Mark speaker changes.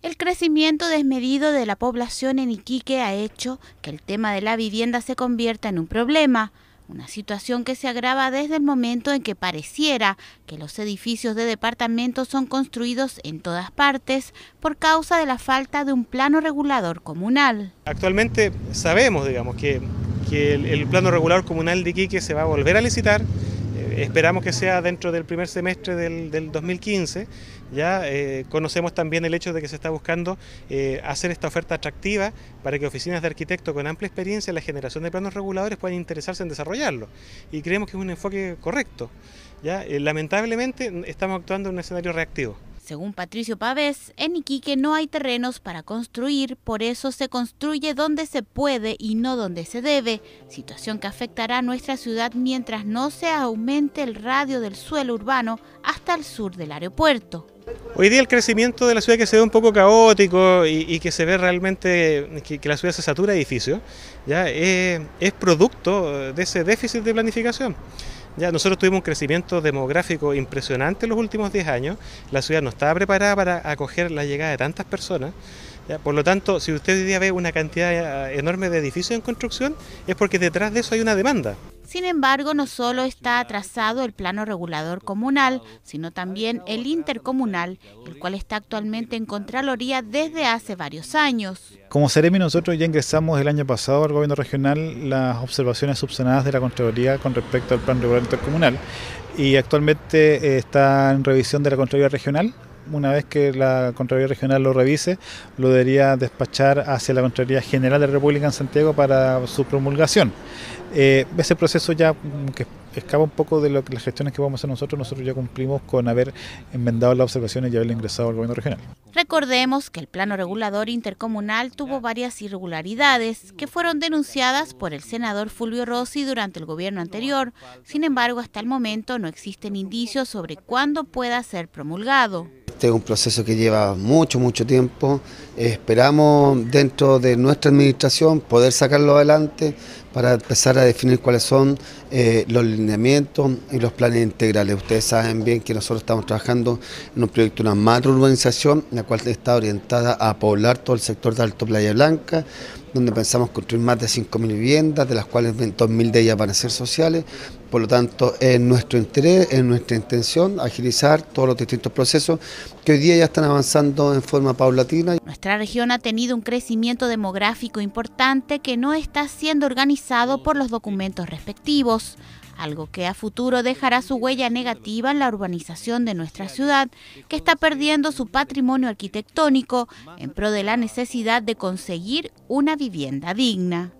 Speaker 1: El crecimiento desmedido de la población en Iquique ha hecho que el tema de la vivienda se convierta en un problema, una situación que se agrava desde el momento en que pareciera que los edificios de departamentos son construidos en todas partes por causa de la falta de un plano regulador comunal.
Speaker 2: Actualmente sabemos, digamos, que, que el, plano regulador comunal de Iquique se va a volver a licitar, eh, esperamos que sea dentro del primer semestre del, del 2015, ya eh, conocemos también el hecho de que se está buscando eh, hacer esta oferta atractiva para que oficinas de arquitecto con amplia experiencia en la generación de planos reguladores puedan interesarse en desarrollarlo. Y creemos que es un enfoque correcto. Ya eh, lamentablemente estamos actuando en un escenario reactivo.
Speaker 1: Según Patricio Pavés, en Iquique no hay terrenos para construir, por eso se construye donde se puede y no donde se debe, situación que afectará a nuestra ciudad mientras no se aumente el radio del suelo urbano hasta el sur del aeropuerto.
Speaker 2: Hoy día el crecimiento de la ciudad que se ve un poco caótico y, que se ve realmente que, la ciudad se satura de edificios, ya eh, es, producto de ese déficit de planificación. Ya nosotros tuvimos un crecimiento demográfico impresionante en los últimos 10 años. La ciudad no estaba preparada para acoger la llegada de tantas personas. Por lo tanto, si usted hoy día ve una cantidad eh, enorme de edificios en construcción, es porque detrás de eso hay una demanda.
Speaker 1: Sin embargo, no solo está atrasado el plano regulador comunal, sino también el intercomunal, el cual está actualmente en Contraloría desde hace varios años.
Speaker 3: Como Seremi, nosotros ya ingresamos el año pasado al gobierno regional las observaciones subsanadas de la Contraloría con respecto al plan regulador intercomunal y actualmente eh, está en revisión de la Contraloría Regional una vez que la Contraloría Regional lo revise, lo debería despachar hacia la Contraloría General de la República en Santiago para su promulgación. Eh, ese proceso ya que escapa un poco de las gestiones que vamos a hacer nosotros, nosotros ya cumplimos con haber enmendado las observaciones y haberle ingresado al gobierno regional.
Speaker 1: Recordemos que el plano regulador intercomunal tuvo varias irregularidades que fueron denunciadas por el senador Fulvio Rossi durante el gobierno anterior. Sin embargo, hasta el momento no existen indicios sobre cuándo pueda ser promulgado.
Speaker 4: Este es un proceso que lleva mucho, mucho tiempo. Esperamos dentro de nuestra administración poder sacarlo adelante para empezar a definir cuáles son eh, los lineamientos y los planes integrales. Ustedes saben bien que nosotros estamos trabajando en un proyecto, una macro urbanización, la cual está orientada a poblar todo el sector de Alto Playa Blanca, donde pensamos construir más de 5.000 viviendas, de las cuales 2.000 de ellas van a ser sociales. Por lo tanto, es nuestro interés, es nuestra intención agilizar todos los distintos procesos que hoy día ya están avanzando en forma paulatina.
Speaker 1: Nuestra región ha tenido un crecimiento demográfico importante que no está siendo organizado por los documentos respectivos, algo que a futuro dejará su huella negativa en la urbanización de nuestra ciudad, que está perdiendo su patrimonio arquitectónico en pro de la necesidad de conseguir una vivienda digna.